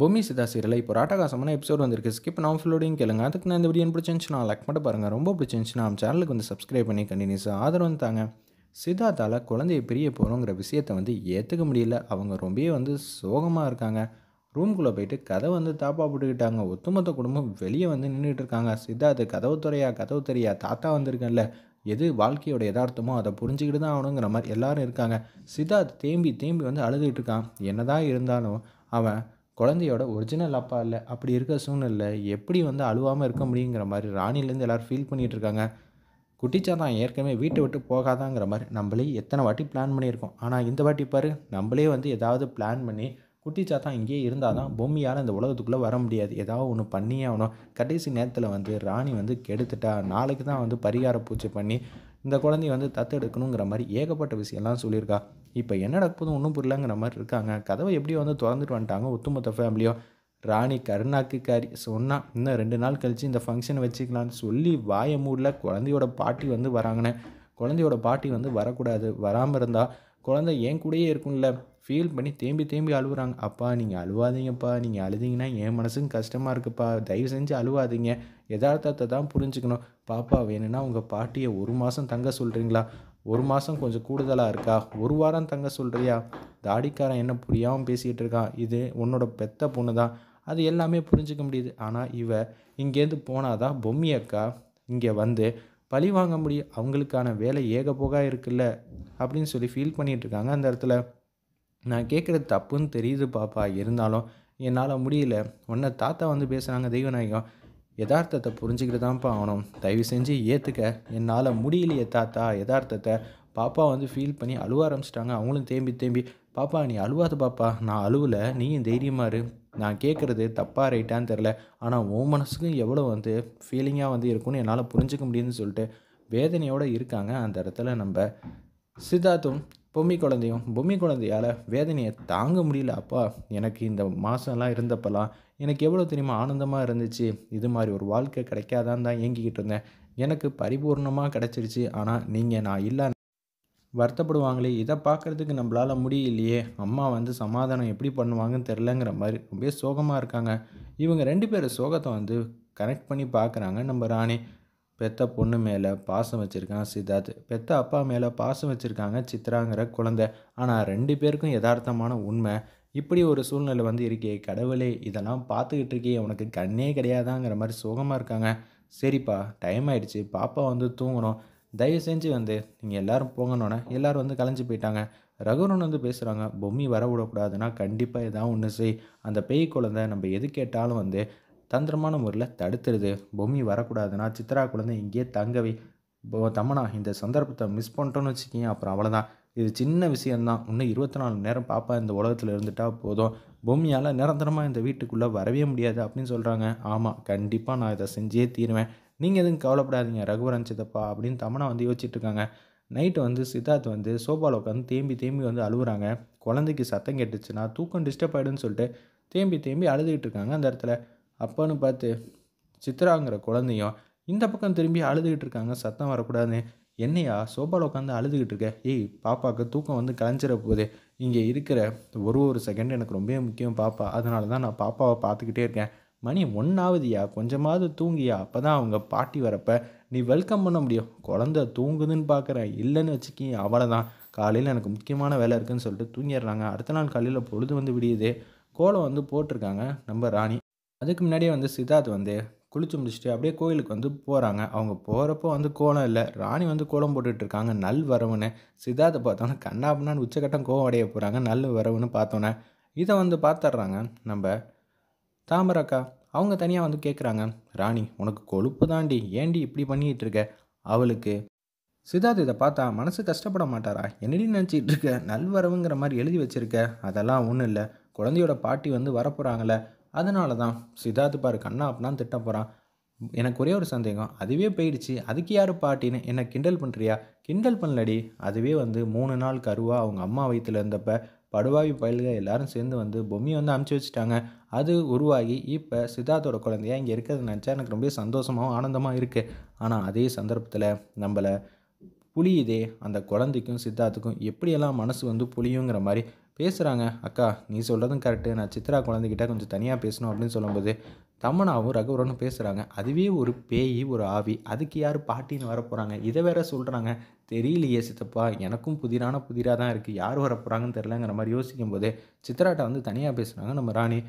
பூமி சிதா சீரியல் இப்போ ராட்டகாசமான எபிசோட் வந்திருக்கு ஸ்கிப் நான் ஃபுல்லோடையும் கேளுங்க அதுக்கு நான் இந்த வீடியோ பிடிச்சிருந்துச்சுன்னா லைக் மட்டும் பாருங்கள் ரொம்ப பிடிச்சிருந்துச்சுன்னா நம்ம சேனலுக்கு வந்து சப்ஸ்கிரைப் பண்ணி கண்டினியூஸாக ஆதரவு தாங்க சித்தாத்தால் குழந்தையை பிரிய போகிறோங்கிற விஷயத்தை வந்து ஏற்றுக்க முடியல அவங்க ரொம்பவே வந்து சோகமாக இருக்காங்க ரூம்குள்ளே போயிட்டு கதை வந்து தாப்பா போட்டுக்கிட்டாங்க ஒத்துமொத்த குடும்பம் வெளியே வந்து நின்றுட்டு இருக்காங்க சித்தார்த்து கதவு துறையா கதவு தெரியா தாத்தா வந்திருக்கேன்ல எது வாழ்க்கையோட யதார்த்தமோ அதை புரிஞ்சுக்கிட்டு தான் ஆகணுங்கிற மாதிரி எல்லாரும் இருக்காங்க சித்தார்த் தேம்பி தேம்பி வந்து அழுதுகிட்டு இருக்கான் என்னதான் இருந்தாலும் அவன் குழந்தையோட ஒரிஜினல் அப்பா இல்லை அப்படி இருக்க சூழ்நிலை எப்படி வந்து அழுவாமல் இருக்க முடியுங்கிற மாதிரி ராணிலேருந்து எல்லோரும் ஃபீல் பண்ணிகிட்டு இருக்காங்க குட்டிச்சா தான் ஏற்கனவே வீட்டை விட்டு போகாதாங்கிற மாதிரி நம்மளே எத்தனை வாட்டி பிளான் பண்ணியிருக்கோம் ஆனால் இந்த வாட்டி பாரு நம்மளே வந்து ஏதாவது பிளான் பண்ணி குட்டிச்சா தான் இங்கேயே இருந்தால் தான் பொம்மையால் இந்த உலகத்துக்குள்ளே வர முடியாது ஏதாவது ஒன்று பண்ணியே ஆகணும் கடைசி நேரத்தில் வந்து ராணி வந்து கெடுத்துட்டா நாளைக்கு தான் வந்து பரிகார பூச்சி பண்ணி இந்த குழந்தைய வந்து தத்தெடுக்கணுங்கிற மாதிரி ஏகப்பட்ட விஷயம்லாம் சொல்லியிருக்கா இப்போ என்ன நடக்குதுன்னு ஒன்றும் புரியலங்கிற மாதிரி இருக்காங்க கதவை எப்படி வந்து திறந்துட்டு வந்துட்டாங்க ஒத்துமொத்த ஃபேமிலியோ ராணி கருணாக்கு கறி சொன்னால் இன்னும் ரெண்டு நாள் கழித்து இந்த ஃபங்க்ஷனை வச்சுக்கலான்னு சொல்லி வாய மூடில் குழந்தையோட பாட்டி வந்து வராங்கன்னு குழந்தையோட பாட்டி வந்து வரக்கூடாது வராமல் இருந்தால் குழந்தை என் கூடயே இருக்கும்ல ஃபீல் பண்ணி தேம்பி தேம்பி அழுவுறாங்க அப்பா நீங்கள் அழுவாதீங்கப்பா நீங்கள் அழுதிங்கன்னா என் மனசுக்கு கஷ்டமாக இருக்குப்பா தயவு செஞ்சு அழுவாதீங்க யதார்த்தத்தை தான் புரிஞ்சுக்கணும் பாப்பா வேணும்னா உங்கள் பாட்டியை ஒரு மாதம் தங்க சொல்கிறீங்களா ஒரு மாதம் கொஞ்சம் கூடுதலாக இருக்கா ஒரு வாரம் தங்க சொல்கிறியா தாடிக்காரன் என்ன புரியாமல் பேசிக்கிட்டு இருக்கான் இது உன்னோட பெத்த பொண்ணு தான் அது எல்லாமே புரிஞ்சிக்க முடியுது ஆனால் இவ இங்கேருந்து போனால் தான் பொம்மி அக்கா இங்கே வந்து பழி வாங்க முடியும் அவங்களுக்கான வேலை ஏகபோக இருக்குல்ல அப்படின்னு சொல்லி ஃபீல் பண்ணிகிட்டு இருக்காங்க அந்த இடத்துல நான் கேட்குறது தப்புன்னு தெரியுது பாப்பா இருந்தாலும் என்னால் முடியல உன்னை தாத்தா வந்து பேசுகிறாங்க தெய்வநாயகம் யதார்த்தத்தை புரிஞ்சுக்கிட்டு தான்ப்பா ஆகணும் தயவு செஞ்சு ஏற்றுக்க என்னால் முடியலையே தாத்தா யதார்த்தத்தை பாப்பா வந்து ஃபீல் பண்ணி அழுவ ஆரம்பிச்சிட்டாங்க அவங்களும் தேம்பி தேம்பி பாப்பா நீ அழுவாத பாப்பா நான் அழுவலை நீயும் தைரியமாக இரு நான் கேட்குறது தப்பாக ரைட்டான்னு தெரில ஆனால் உன் மனசுக்கும் எவ்வளோ வந்து ஃபீலிங்காக வந்து இருக்குன்னு என்னால் புரிஞ்சிக்க முடியுதுன்னு சொல்லிட்டு வேதனையோடு இருக்காங்க அந்த இடத்துல நம்ம சித்தார்த்தும் பொம்மி குழந்தையும் பொம்மி குழந்தையால் வேதனையை தாங்க முடியல அப்பா எனக்கு இந்த மாதம்லாம் இருந்தப்பெல்லாம் எனக்கு எவ்வளோ தெரியுமா ஆனந்தமாக இருந்துச்சு இது மாதிரி ஒரு வாழ்க்கை கிடைக்காதான் தான் இயங்கிக்கிட்டு இருந்தேன் எனக்கு பரிபூர்ணமாக கிடச்சிருச்சு ஆனால் நீங்கள் நான் இல்லை வருத்தப்படுவாங்களே இதை பார்க்குறதுக்கு நம்மளால் முடியலையே அம்மா வந்து சமாதானம் எப்படி பண்ணுவாங்கன்னு தெரிலங்கிற மாதிரி ரொம்ப சோகமாக இருக்காங்க இவங்க ரெண்டு பேர் சோகத்தை வந்து கனெக்ட் பண்ணி பார்க்குறாங்க நம்ம ராணி பெத்த பொண்ணு மேலே பாசம் வச்சுருக்கான் சித்தார்த் பெத்த அப்பா மேலே பாசம் வச்சுருக்காங்க சித்ராங்கிற குழந்தை ஆனால் ரெண்டு பேருக்கும் யதார்த்தமான உண்மை இப்படி ஒரு சூழ்நிலை வந்து இருக்கே கடவுளே இதெல்லாம் பார்த்துக்கிட்டு இருக்கே உனக்கு கண்ணே கிடையாதாங்கிற மாதிரி சுகமாக இருக்காங்க சரிப்பா டைம் ஆயிடுச்சு பாப்பா வந்து தூங்கணும் தயவு செஞ்சு வந்து நீங்கள் எல்லோரும் போங்கணுன்னே எல்லோரும் வந்து கலைஞ்சு போயிட்டாங்க ரகுரன் வந்து பேசுகிறாங்க பொம்மி வர விடக்கூடாதுன்னா கண்டிப்பாக எதாவது ஒன்று செய் அந்த பேய் குழந்தை நம்ம எது கேட்டாலும் வந்து தந்திரமான முறையில் தடுத்துருது பொம்மி வரக்கூடாதுன்னா சித்ரா குழந்தை இங்கேயே தங்கவே தமனா இந்த சந்தர்ப்பத்தை மிஸ் பண்ணிட்டோன்னு வச்சுக்கிங்க அப்புறம் அவ்வளோதான் இது சின்ன விஷயந்தான் இன்னும் இருபத்தி நாலு நேரம் பாப்பா இந்த உலகத்தில் இருந்துட்டா போதும் பொம்மியால் நிரந்தரமாக இந்த வீட்டுக்குள்ளே வரவே முடியாது அப்படின்னு சொல்கிறாங்க ஆமாம் கண்டிப்பாக நான் இதை செஞ்சே தீருவேன் நீங்கள் எதுவும் கவலைப்படாதீங்க ரகுவரன் சித்தப்பா அப்படின்னு தமனா வந்து இருக்காங்க நைட்டு வந்து சித்தார்த் வந்து சோபாவில் உட்காந்து தேம்பி தேம்பி வந்து அழுகுறாங்க குழந்தைக்கு சத்தம் கேட்டுச்சுன்னா தூக்கம் டிஸ்டர்ப் ஆகிடுன்னு சொல்லிட்டு தேம்பி தேம்பி அழுதுகிட்டு இருக்காங்க அந்த இடத்துல அப்போன்னு பார்த்து சித்ராங்கிற குழந்தையும் இந்த பக்கம் திரும்பி அழுதுகிட்டு இருக்காங்க சத்தம் வரக்கூடாதுன்னு என்னையா சோபாவில் உட்காந்து அழுதுகிட்டு இருக்க ஏய் பாப்பாவுக்கு தூக்கம் வந்து கலைஞ்சிட போகுது இங்கே இருக்கிற ஒரு ஒரு செகண்ட் எனக்கு ரொம்ப முக்கியம் பாப்பா அதனால தான் நான் பாப்பாவை பார்த்துக்கிட்டே இருக்கேன் மணி ஒன்றாவதுயா கொஞ்சமாவது தூங்கியா அப்போ தான் அவங்க பாட்டி வரப்போ நீ வெல்கம் பண்ண முடியும் குழந்த தூங்குதுன்னு பார்க்குறேன் இல்லைன்னு வச்சுக்கி அவ்வளோ தான் காலையில் எனக்கு முக்கியமான வேலை இருக்குதுன்னு சொல்லிட்டு தூங்கிடுறாங்க அடுத்த நாள் காலையில் பொழுது வந்து விடியுது கோலம் வந்து போட்டிருக்காங்க நம்ம ராணி அதுக்கு முன்னாடியே வந்து சித்தார்த் வந்து குளிச்சு முடிச்சுட்டு அப்படியே கோயிலுக்கு வந்து போகிறாங்க அவங்க போகிறப்போ வந்து கோலம் இல்லை ராணி வந்து கோலம் இருக்காங்க நல் வரவுன்னு சித்தார்த்தை பார்த்தோன்னே கண்ணாப்புனான்னு உச்சக்கட்டம் கோவம் அடைய போகிறாங்க நல் வரவுன்னு பார்த்தோன்னே இதை வந்து பார்த்துட்றாங்க நம்ம தாமரக்கா அவங்க தனியாக வந்து கேட்குறாங்க ராணி உனக்கு கொழுப்பு தாண்டி ஏண்டி இப்படி பண்ணிகிட்டு இருக்க அவளுக்கு சித்தார்த் இதை பார்த்தா மனசு கஷ்டப்பட மாட்டாரா என்னடி நினச்சிட்டு இருக்க நல்வரவுங்கிற மாதிரி எழுதி வச்சுருக்க அதெல்லாம் ஒன்றும் இல்லை குழந்தையோட பாட்டி வந்து வரப்போகிறாங்களே அதனால தான் சித்தார்த்து பாரு கண்ணா அப்படின்னா திட்ட போகிறான் எனக்கு ஒரே ஒரு சந்தேகம் அதுவே போயிடுச்சு அதுக்கு யார் பாட்டின்னு என்னை கிண்டல் பண்ணுறியா கிண்டல் பண்ணலடி அதுவே வந்து மூணு நாள் கருவா அவங்க அம்மா வயிற்றுல இருந்தப்ப படுவாவி பயில்க எல்லாரும் சேர்ந்து வந்து பொம்மியை வந்து அமுச்சு வச்சுட்டாங்க அது உருவாகி இப்போ சித்தார்த்தோட குழந்தையா இங்கே இருக்கிறது நினச்சா எனக்கு ரொம்ப சந்தோஷமாகவும் ஆனந்தமாக இருக்குது ஆனால் அதே சந்தர்ப்பத்தில் நம்மளை புளியுதே அந்த குழந்தைக்கும் சித்தார்த்துக்கும் எப்படியெல்லாம் மனசு வந்து புளியுங்கிற மாதிரி பேசுகிறாங்க அக்கா நீ சொல்கிறதும் கரெக்டு நான் சித்ரா குழந்தைகிட்ட கொஞ்சம் தனியாக பேசணும் அப்படின்னு சொல்லும்போது தமனாவும் ரகுவரனும் பேசுகிறாங்க அதுவே ஒரு பேய் ஒரு ஆவி அதுக்கு யார் பாட்டின்னு வர போகிறாங்க இதை வேற சொல்கிறாங்க தெரியலையே சித்தப்பா எனக்கும் புதிரான புதிராக தான் இருக்குது யார் வர போகிறாங்கன்னு தெரிலங்கிற மாதிரி யோசிக்கும் போது சித்ராட்ட வந்து தனியாக பேசுகிறாங்க நம்ம ராணி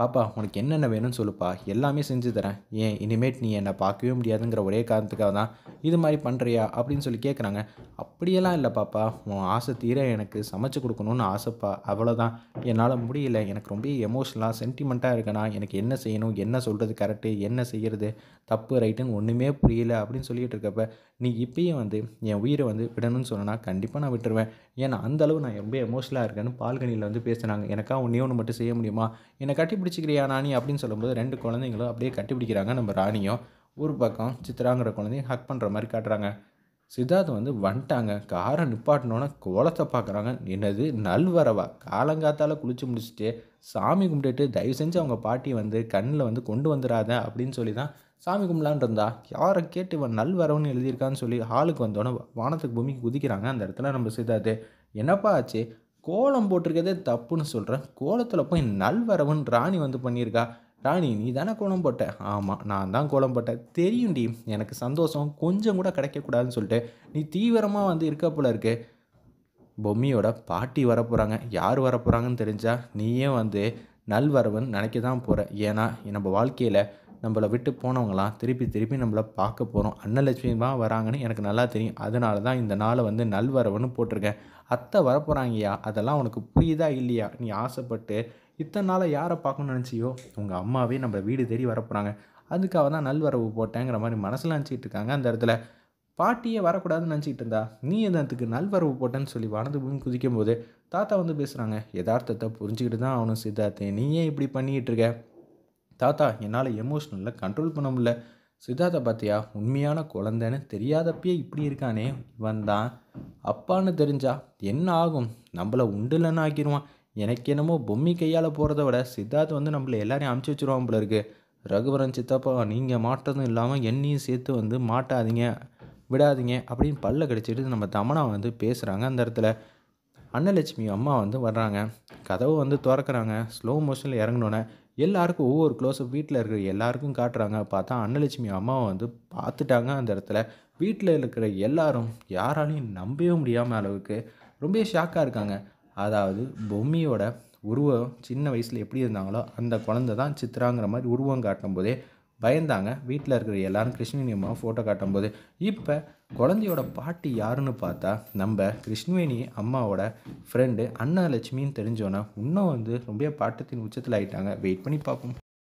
பாப்பா உனக்கு என்னென்ன வேணும்னு சொல்லுப்பா எல்லாமே செஞ்சு தரேன் ஏன் இனிமேட் நீ என்னை பார்க்கவே முடியாதுங்கிற ஒரே காரணத்துக்காக தான் இது மாதிரி பண்ணுறியா அப்படின்னு சொல்லி கேட்குறாங்க அப்படியெல்லாம் இல்லை பாப்பா உன் ஆசை தீர எனக்கு சமைச்சு கொடுக்கணும்னு ஆசைப்பா அவ்வளோதான் என்னால் முடியல எனக்கு ரொம்ப எமோஷ்னலாக சென்டிமெண்ட்டாக இருக்கேனா எனக்கு என்ன செய்யணும் என்ன சொல்கிறது கரெக்டு என்ன செய்கிறது தப்பு ரைட்டுன்னு ஒன்றுமே புரியல அப்படின்னு சொல்லிகிட்டு இருக்கப்ப நீ இப்பயும் வந்து என் உயிரை வந்து விடணும்னு சொன்னால் கண்டிப்பாக நான் விட்டுருவேன் ஏன்னா அந்தளவு நான் ரொம்ப எமோஷ்னலாக இருக்கேன்னு பால்கனியில் வந்து பேசுனாங்க எனக்காக ஒன்றே ஒன்று மட்டும் செய்ய முடியுமா என்னை கட்டிப்பிடி கண்டுபிடிச்சிக்கிறியா ராணி அப்படின்னு சொல்லும்போது ரெண்டு குழந்தைங்களும் அப்படியே கண்டுபிடிக்கிறாங்க நம்ம ராணியும் ஒரு பக்கம் சித்ராங்கிற குழந்தையும் ஹக் பண்ணுற மாதிரி காட்டுறாங்க சித்தார்த் வந்து வந்துட்டாங்க காரை நிப்பாட்டினோன்னே கோலத்தை பார்க்குறாங்க என்னது நல்வரவா காலங்காத்தால் குளிச்சு முடிச்சுட்டு சாமி கும்பிட்டுட்டு தயவு செஞ்சு அவங்க பாட்டி வந்து கண்ணில் வந்து கொண்டு வந்துடாத அப்படின்னு சொல்லி தான் சாமி கும்பிடலான்னு இருந்தா யாரை கேட்டு இவன் நல்வரவுன்னு எழுதியிருக்கான்னு சொல்லி ஹாலுக்கு வந்தோன்னே வானத்துக்கு பூமிக்கு குதிக்கிறாங்க அந்த இடத்துல நம்ம சித்தார்த்து என்னப்பா ஆச்சு கோலம் போட்டிருக்கதே தப்புன்னு சொல்கிறேன் கோலத்தில் போய் நல்வரவுன்னு ராணி வந்து பண்ணியிருக்கா ராணி நீ தானே கோலம் போட்ட ஆமாம் நான் தான் கோலம் போட்டேன் தெரியும்டி எனக்கு சந்தோஷம் கொஞ்சம் கூட கிடைக்கக்கூடாதுன்னு சொல்லிட்டு நீ தீவிரமாக வந்து இருக்க போல இருக்கு பொம்மியோட பாட்டி வரப்போகிறாங்க யார் வரப்போகிறாங்கன்னு தெரிஞ்சால் நீயே வந்து நல்வரவுன்னு நினைக்க தான் போகிற ஏன்னா நம்ம வாழ்க்கையில் நம்மளை விட்டு போனவங்களாம் திருப்பி திருப்பி நம்மளை பார்க்க போகிறோம் அன்னலட்சுமி தான் வராங்கன்னு எனக்கு நல்லா தெரியும் அதனால தான் இந்த நாளை வந்து நல்வரவுன்னு போட்டிருக்கேன் அத்தை வரப்போகிறாங்கய்யா அதெல்லாம் உனக்கு புரியுதா இல்லையா நீ ஆசைப்பட்டு இத்தனை நாளை யாரை பார்க்கணும்னு நினச்சியோ உங்கள் அம்மாவே நம்ம வீடு தேடி வரப்போகிறாங்க அதுக்காக தான் நல்வரவு போட்டேங்கிற மாதிரி மனசில் நினச்சிக்கிட்டு இருக்காங்க அந்த இடத்துல பாட்டியே வரக்கூடாதுன்னு நினச்சிக்கிட்டு இருந்தா நீ எதனத்துக்கு நல்வரவு போட்டேன்னு சொல்லி வளர்ந்து பூமி குதிக்கும் போது தாத்தா வந்து பேசுகிறாங்க யதார்த்தத்தை புரிஞ்சுக்கிட்டு தான் அவனும் சித்தார்த்தேன் நீ ஏன் இப்படி பண்ணிக்கிட்டு இருக்க தாத்தா என்னால் எமோஷ்னலில் கண்ட்ரோல் பண்ண முடில சித்தார்த்தை பார்த்தியா உண்மையான குழந்தைன்னு தெரியாதப்பயே இப்படி இருக்கானே இவன் தான் அப்பான்னு தெரிஞ்சா என்ன ஆகும் நம்மளை உண்டுலன்னு ஆக்கிடுவான் எனக்கு என்னமோ பொம்மி கையால் போகிறத விட சித்தார்த்தை வந்து நம்மளை எல்லாரையும் அமுச்சு வச்சுருவான் போல இருக்கு ரகுவரன் சித்தப்பா நீங்கள் மாட்டதும் இல்லாமல் என்னையும் சேர்த்து வந்து மாட்டாதீங்க விடாதீங்க அப்படின்னு பல்ல கடிச்சிட்டு நம்ம தமனா வந்து பேசுகிறாங்க அந்த இடத்துல அன்னலட்சுமி அம்மா வந்து வர்றாங்க கதவை வந்து திறக்கிறாங்க ஸ்லோ மோஷனில் இறங்கினோன்னே எல்லாருக்கும் ஒவ்வொரு க்ளோஸும் வீட்டில் இருக்கிற எல்லாருக்கும் காட்டுறாங்க பார்த்தா அன்னலட்சுமி அம்மாவை வந்து பார்த்துட்டாங்க அந்த இடத்துல வீட்டில் இருக்கிற எல்லாரும் யாராலையும் நம்பவே முடியாமல் அளவுக்கு ரொம்ப ஷாக்காக இருக்காங்க அதாவது பொம்மியோட உருவம் சின்ன வயசில் எப்படி இருந்தாங்களோ அந்த குழந்தை தான் சித்ராங்கிற மாதிரி உருவம் காட்டும் போதே பயந்தாங்க வீட்டில் இருக்கிற எல்லாரும் கிருஷ்ணவேணி அம்மாவை ஃபோட்டோ காட்டும்போது இப்போ குழந்தையோட பாட்டி யாருன்னு பார்த்தா நம்ம கிருஷ்ணவேணி அம்மாவோட ஃப்ரெண்டு அண்ணா லட்சுமின்னு தெரிஞ்சோன்னா இன்னும் வந்து ரொம்ப பாட்டத்தின் உச்சத்தில் ஆகிட்டாங்க வெயிட் பண்ணி பார்ப்போம்